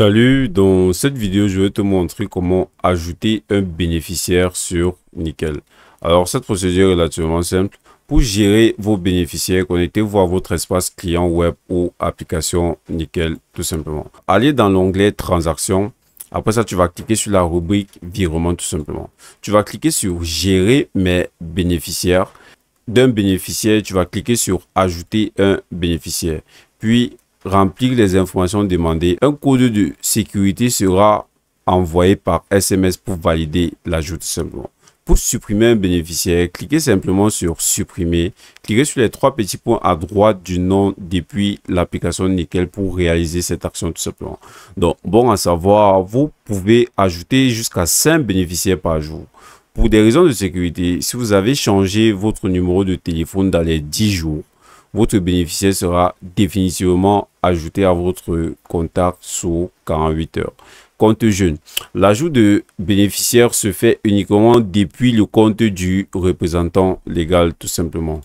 Salut, dans cette vidéo, je vais te montrer comment ajouter un bénéficiaire sur Nickel. Alors, cette procédure est relativement simple. Pour gérer vos bénéficiaires, connectez-vous à votre espace client web ou application Nickel, tout simplement. Allez dans l'onglet Transactions. Après ça, tu vas cliquer sur la rubrique Virement, tout simplement. Tu vas cliquer sur Gérer mes bénéficiaires. D'un bénéficiaire, tu vas cliquer sur Ajouter un bénéficiaire. Puis, remplir les informations demandées, un code de sécurité sera envoyé par SMS pour valider l'ajout simplement. Pour supprimer un bénéficiaire, cliquez simplement sur supprimer. Cliquez sur les trois petits points à droite du nom depuis l'application Nickel pour réaliser cette action tout simplement. Donc, bon à savoir, vous pouvez ajouter jusqu'à 5 bénéficiaires par jour. Pour des raisons de sécurité, si vous avez changé votre numéro de téléphone dans les 10 jours, votre bénéficiaire sera définitivement Ajouter à votre contact sous 48 heures. Compte jeune. L'ajout de bénéficiaire se fait uniquement depuis le compte du représentant légal, tout simplement.